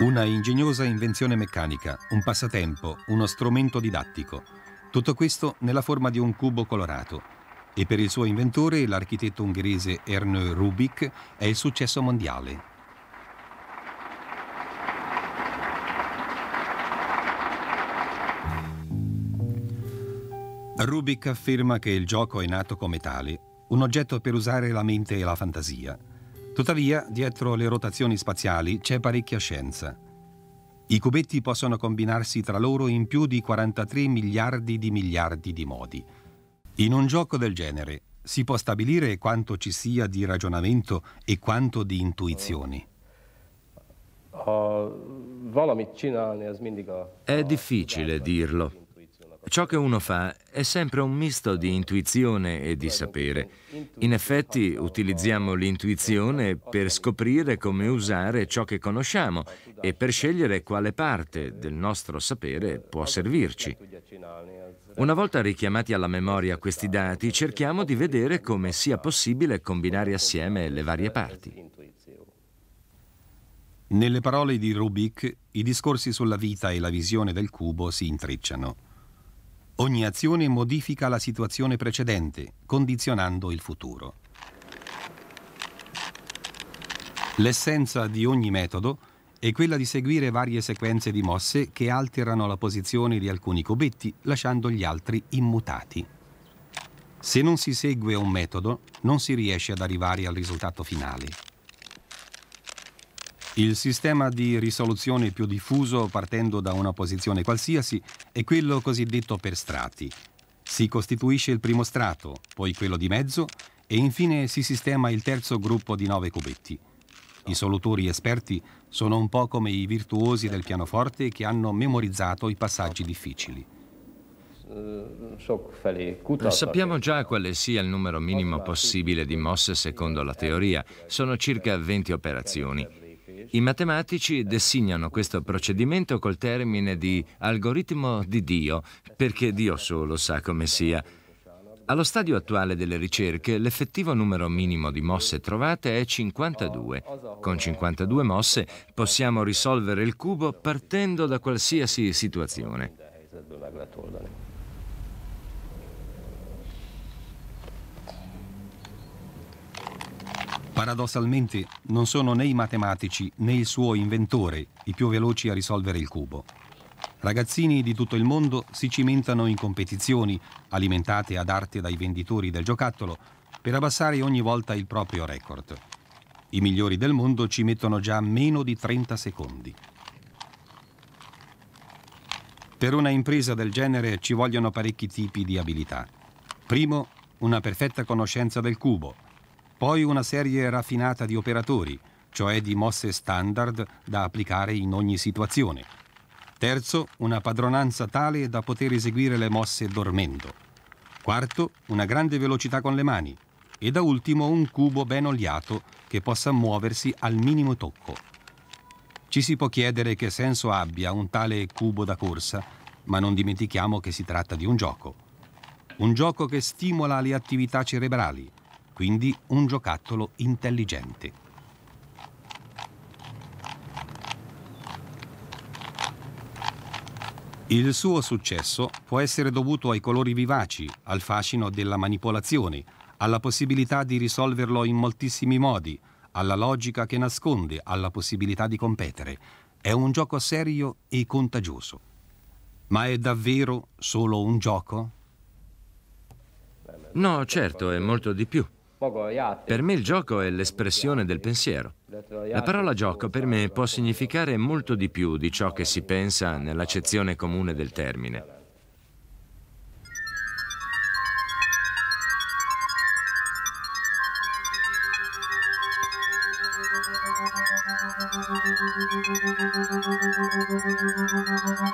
Una ingegnosa invenzione meccanica, un passatempo, uno strumento didattico. Tutto questo nella forma di un cubo colorato. E per il suo inventore, l'architetto ungherese Ernő Rubik, è il successo mondiale. Rubik afferma che il gioco è nato come tale, un oggetto per usare la mente e la fantasia. Tuttavia, dietro le rotazioni spaziali c'è parecchia scienza. I cubetti possono combinarsi tra loro in più di 43 miliardi di miliardi di modi. In un gioco del genere si può stabilire quanto ci sia di ragionamento e quanto di intuizioni. Oh, È difficile dirlo. Ciò che uno fa è sempre un misto di intuizione e di sapere. In effetti utilizziamo l'intuizione per scoprire come usare ciò che conosciamo e per scegliere quale parte del nostro sapere può servirci. Una volta richiamati alla memoria questi dati, cerchiamo di vedere come sia possibile combinare assieme le varie parti. Nelle parole di Rubik, i discorsi sulla vita e la visione del cubo si intrecciano. Ogni azione modifica la situazione precedente, condizionando il futuro. L'essenza di ogni metodo è quella di seguire varie sequenze di mosse che alterano la posizione di alcuni cubetti, lasciando gli altri immutati. Se non si segue un metodo, non si riesce ad arrivare al risultato finale. Il sistema di risoluzione più diffuso, partendo da una posizione qualsiasi, è quello cosiddetto per strati. Si costituisce il primo strato, poi quello di mezzo e infine si sistema il terzo gruppo di nove cubetti. I solutori esperti sono un po' come i virtuosi del pianoforte che hanno memorizzato i passaggi difficili. Sappiamo già quale sia il numero minimo possibile di mosse secondo la teoria, sono circa 20 operazioni. I matematici designano questo procedimento col termine di algoritmo di Dio, perché Dio solo sa come sia. Allo stadio attuale delle ricerche, l'effettivo numero minimo di mosse trovate è 52. Con 52 mosse possiamo risolvere il cubo partendo da qualsiasi situazione. Paradossalmente non sono né i matematici né il suo inventore i più veloci a risolvere il cubo. Ragazzini di tutto il mondo si cimentano in competizioni, alimentate ad arte dai venditori del giocattolo, per abbassare ogni volta il proprio record. I migliori del mondo ci mettono già meno di 30 secondi. Per una impresa del genere ci vogliono parecchi tipi di abilità. Primo, una perfetta conoscenza del cubo, poi una serie raffinata di operatori, cioè di mosse standard da applicare in ogni situazione. Terzo, una padronanza tale da poter eseguire le mosse dormendo. Quarto, una grande velocità con le mani. E da ultimo un cubo ben oliato che possa muoversi al minimo tocco. Ci si può chiedere che senso abbia un tale cubo da corsa, ma non dimentichiamo che si tratta di un gioco. Un gioco che stimola le attività cerebrali, quindi un giocattolo intelligente. Il suo successo può essere dovuto ai colori vivaci, al fascino della manipolazione, alla possibilità di risolverlo in moltissimi modi, alla logica che nasconde, alla possibilità di competere. È un gioco serio e contagioso. Ma è davvero solo un gioco? No, certo, è molto di più. Per me il gioco è l'espressione del pensiero. La parola gioco per me può significare molto di più di ciò che si pensa nell'accezione comune del termine. Thank you.